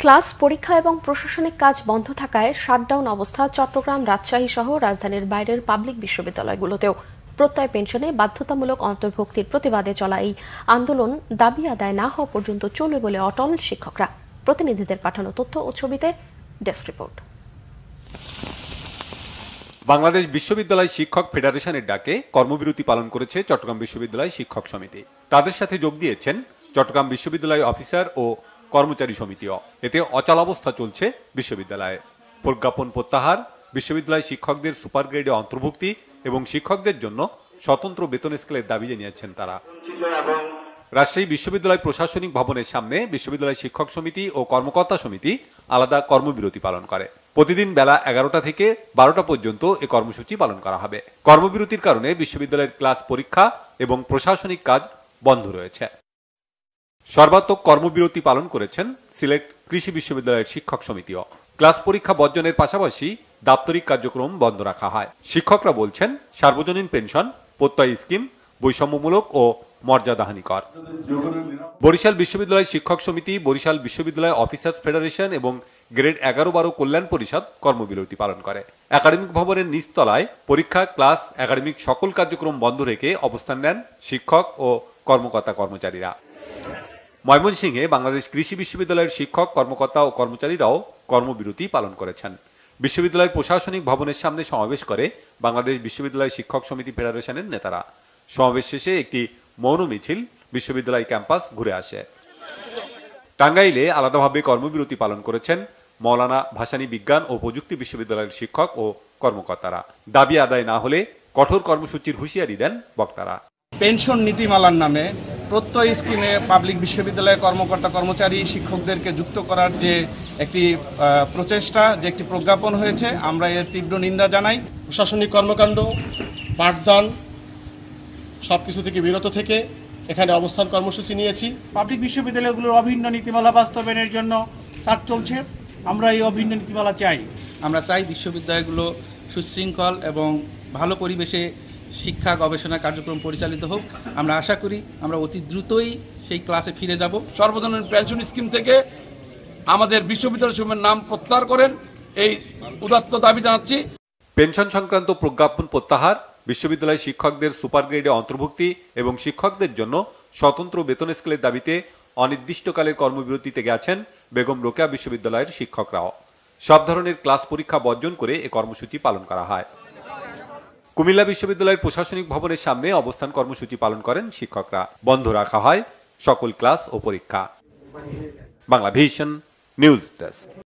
class পরীক্ষা এবং প্রশাসনিক কাজ বন্ধ থাকায় শাটডাউন অবস্থা চট্টগ্রাম রাজশাহী সহ রাজধানীর বাইরের পাবলিক বিশ্ববিদ্যালয়গুলোতেও প্রত্যয় পেনশনে বাধ্যতামূলক অন্তর্ভুক্তির প্রতিবাদে চলা এই আন্দোলন দাবি আদায় না হওয়া পর্যন্ত চলবে বলে অটল শিক্ষকরা প্রতিনিধিদের পাঠানো তথ্য ও ছবিতে ডেস্ক রিপোর্ট বাংলাদেশ বিশ্ববিদ্যালয় শিক্ষক ফেডারেশনের ডাকে কর্মবিরতি পালন করেছে চট্টগ্রাম বিশ্ববিদ্যালয় শিক্ষক সমিতি তাদের সাথে যোগ দিয়েছেন চট্টগ্রাম বিশ্ববিদ্যালয় অফিসার ও কর্মচারী সমিতিও এতে অচলাবস্থা চলছে বিশ্ববিদ্যালয়ে প্রজ্ঞাপন প্রত্যাহার বিশ্ববিদ্যালয় শিক্ষকদের সুপার গ্রেডে অন্তর্ভুক্তি এবং শিক্ষকদের জন্য স্বতন্ত্র বেতন স্কেলের দাবি জানিয়েছেন তারা রাজশাহী বিশ্ববিদ্যালয় প্রশাসনিক ভবনের সামনে বিশ্ববিদ্যালয় শিক্ষক সমিতি ও কর্মকর্তা সমিতি আলাদা কর্মবিরতি পালন করে প্রতিদিন বেলা এগারোটা থেকে বারোটা পর্যন্ত এ কর্মসূচি পালন করা হবে কর্মবিরতির কারণে বিশ্ববিদ্যালয়ের ক্লাস পরীক্ষা এবং প্রশাসনিক কাজ বন্ধ রয়েছে সর্বাত্মক কর্মবিরতি পালন করেছেন সিলেট কৃষি বিশ্ববিদ্যালয়ের শিক্ষক সমিতিও ক্লাস পরীক্ষা বর্জনের পাশাপাশি দাপ্তরিক কার্যক্রম বন্ধ রাখা হয় শিক্ষকরা বলছেন সার্বজনীন পেনশন প্রত্যয় স্কিম বৈষম্যমূলক ও মর্যাদাহানিকর বরিশাল বিশ্ববিদ্যালয় শিক্ষক সমিতি বরিশাল বিশ্ববিদ্যালয় অফিসার্স ফেডারেশন এবং গ্রেড এগারো বারো কল্যাণ পরিষদ কর্মবিরতি পালন করে একাডেমিক ভবনের নিচতলায় পরীক্ষা ক্লাস একাডেমিক সকল কার্যক্রম বন্ধ রেখে অবস্থান নেন শিক্ষক ও কর্মকর্তা কর্মচারীরা ময়মনসিংহে বাংলাদেশ কৃষি বিশ্ববিদ্যালয়ের শিক্ষক কর্মকর্তা ও কর্মচারীরাও কর্মবিরতি পালন করেছেন বিশ্ববিদ্যালয়ের প্রশাসনিক ভবনের সামনে সমাবেশ করে বাংলাদেশ বিশ্ববিদ্যালয় শিক্ষক সমিতি ফেডারেশনের নেতারা সমাবেশ শেষে একটি মৌন মিছিল বিশ্ববিদ্যালয় ক্যাম্পাস ঘুরে আসে টাঙ্গাইলে আলাদাভাবে কর্মবিরতি পালন করেছেন মৌলানা ভাসানী বিজ্ঞান ও প্রযুক্তি বিশ্ববিদ্যালয়ের শিক্ষক ও কর্মকর্তারা দাবি আদায় না হলে কঠোর কর্মসূচির হুঁশিয়ারি দেন বক্তারা পেনশন নীতিমালার নামে প্রত্যয় স্কিমে পাবলিক বিশ্ববিদ্যালয়ের কর্মকর্তা কর্মচারী শিক্ষকদেরকে যুক্ত করার যে একটি প্রচেষ্টা যে একটি প্রজ্ঞাপন হয়েছে আমরা এর তীব্র নিন্দা জানাই প্রশাসনিক কর্মকাণ্ড পাঠদান সব কিছু থেকে বিরত থেকে এখানে অবস্থান কর্মসূচি নিয়েছি পাবলিক বিশ্ববিদ্যালয়গুলোর অভিন্ন নীতিমালা বাস্তবায়নের জন্য কাজ চলছে আমরা এই অভিন্ন নীতিমালা চাই আমরা চাই বিশ্ববিদ্যালয়গুলো সুশৃঙ্খল এবং ভালো পরিবেশে শিক্ষা গবেষণা কার্যক্রম পরিচালিত হোক আমরা আশা করি আমরা অতি দ্রুতই সেই ক্লাসে ফিরে যাব সর্বজনীন পেনশন স্কিম থেকে আমাদের বিশ্ববিদ্যালয় সমের নাম প্রত্যাহার করেন এই উদাত্ত দাবি জানাচ্ছি পেনশন সংক্রান্ত প্রজ্ঞাপন প্রত্যাহার বিশ্ববিদ্যালয় শিক্ষকদের সুপার গ্রেডে অন্তর্ভুক্তি এবং শিক্ষকদের জন্য স্বতন্ত্র বেতন স্কেলের দাবিতে অনির্দিষ্টকালের কর্মবিরতিতে গেছেন বেগম রোকেয়া বিশ্ববিদ্যালয়ের শিক্ষকরাও সব ধরনের ক্লাস পরীক্ষা বর্জন করে এ কর্মসূচি পালন করা হয় কুমিল্লা বিশ্ববিদ্যালয়ের প্রশাসনিক ভবনের সামনে অবস্থান কর্মসূচি পালন করেন শিক্ষকরা বন্ধ রাখা হয় সকল ক্লাস ও পরীক্ষা বাংলা ভিশন নিউজ ডেস্ক